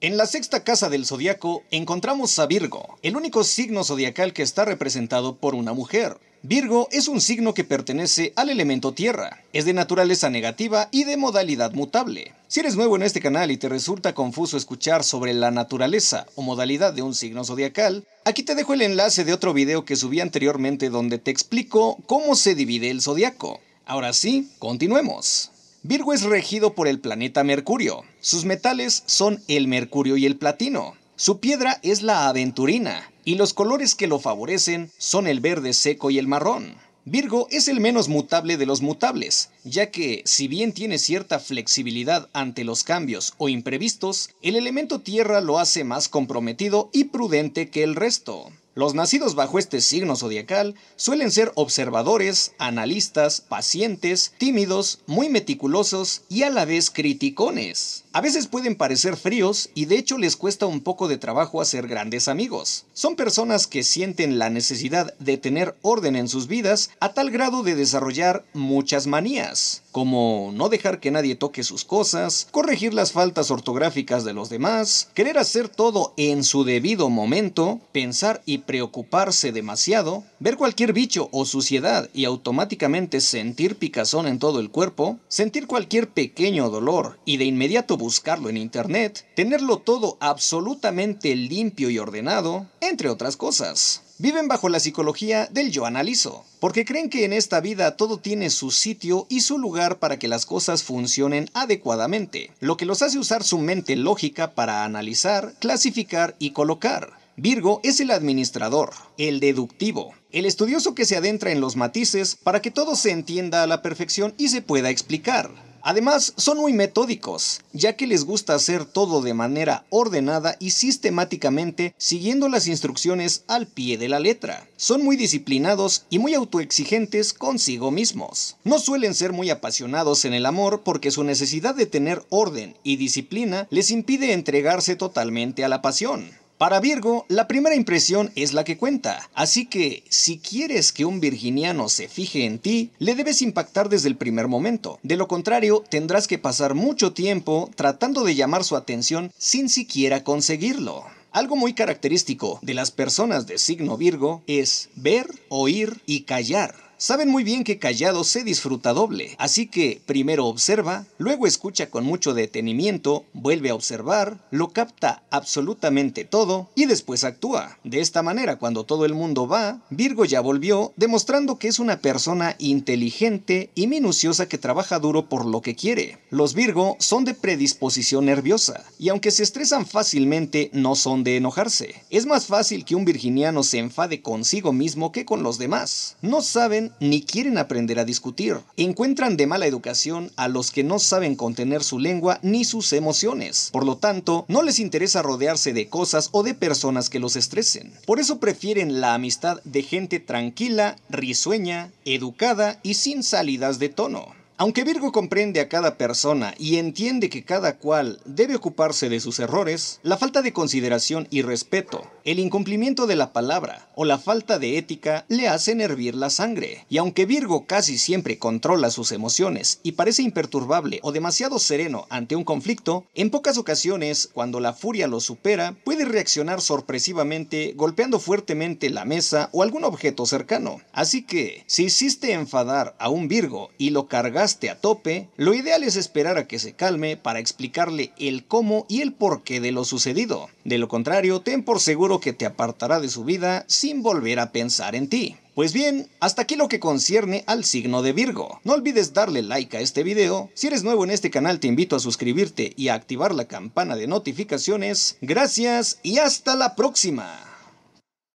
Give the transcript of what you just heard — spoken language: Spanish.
En la sexta casa del zodiaco encontramos a Virgo, el único signo zodiacal que está representado por una mujer. Virgo es un signo que pertenece al elemento tierra, es de naturaleza negativa y de modalidad mutable. Si eres nuevo en este canal y te resulta confuso escuchar sobre la naturaleza o modalidad de un signo zodiacal, aquí te dejo el enlace de otro video que subí anteriormente donde te explico cómo se divide el zodiaco. Ahora sí, continuemos. Virgo es regido por el planeta Mercurio. Sus metales son el mercurio y el platino. Su piedra es la aventurina y los colores que lo favorecen son el verde seco y el marrón. Virgo es el menos mutable de los mutables, ya que si bien tiene cierta flexibilidad ante los cambios o imprevistos, el elemento tierra lo hace más comprometido y prudente que el resto. Los nacidos bajo este signo zodiacal suelen ser observadores, analistas, pacientes, tímidos, muy meticulosos y a la vez criticones. A veces pueden parecer fríos y de hecho les cuesta un poco de trabajo hacer grandes amigos. Son personas que sienten la necesidad de tener orden en sus vidas a tal grado de desarrollar muchas manías, como no dejar que nadie toque sus cosas, corregir las faltas ortográficas de los demás, querer hacer todo en su debido momento, pensar y preocuparse demasiado, ver cualquier bicho o suciedad y automáticamente sentir picazón en todo el cuerpo, sentir cualquier pequeño dolor y de inmediato buscar buscarlo en internet, tenerlo todo absolutamente limpio y ordenado, entre otras cosas. Viven bajo la psicología del yo analizo, porque creen que en esta vida todo tiene su sitio y su lugar para que las cosas funcionen adecuadamente, lo que los hace usar su mente lógica para analizar, clasificar y colocar. Virgo es el administrador, el deductivo, el estudioso que se adentra en los matices para que todo se entienda a la perfección y se pueda explicar. Además, son muy metódicos, ya que les gusta hacer todo de manera ordenada y sistemáticamente, siguiendo las instrucciones al pie de la letra. Son muy disciplinados y muy autoexigentes consigo mismos. No suelen ser muy apasionados en el amor porque su necesidad de tener orden y disciplina les impide entregarse totalmente a la pasión. Para Virgo, la primera impresión es la que cuenta, así que si quieres que un virginiano se fije en ti, le debes impactar desde el primer momento. De lo contrario, tendrás que pasar mucho tiempo tratando de llamar su atención sin siquiera conseguirlo. Algo muy característico de las personas de signo Virgo es ver, oír y callar saben muy bien que callado se disfruta doble, así que primero observa, luego escucha con mucho detenimiento, vuelve a observar, lo capta absolutamente todo y después actúa. De esta manera, cuando todo el mundo va, Virgo ya volvió, demostrando que es una persona inteligente y minuciosa que trabaja duro por lo que quiere. Los Virgo son de predisposición nerviosa y aunque se estresan fácilmente, no son de enojarse. Es más fácil que un virginiano se enfade consigo mismo que con los demás. No saben ni quieren aprender a discutir. Encuentran de mala educación a los que no saben contener su lengua ni sus emociones. Por lo tanto, no les interesa rodearse de cosas o de personas que los estresen. Por eso prefieren la amistad de gente tranquila, risueña, educada y sin salidas de tono. Aunque Virgo comprende a cada persona y entiende que cada cual debe ocuparse de sus errores, la falta de consideración y respeto, el incumplimiento de la palabra o la falta de ética le hacen hervir la sangre. Y aunque Virgo casi siempre controla sus emociones y parece imperturbable o demasiado sereno ante un conflicto, en pocas ocasiones, cuando la furia lo supera, puede reaccionar sorpresivamente golpeando fuertemente la mesa o algún objeto cercano. Así que, si hiciste enfadar a un Virgo y lo cargaste, a tope, lo ideal es esperar a que se calme para explicarle el cómo y el porqué de lo sucedido. De lo contrario, ten por seguro que te apartará de su vida sin volver a pensar en ti. Pues bien, hasta aquí lo que concierne al signo de Virgo. No olvides darle like a este video. Si eres nuevo en este canal te invito a suscribirte y a activar la campana de notificaciones. Gracias y hasta la próxima.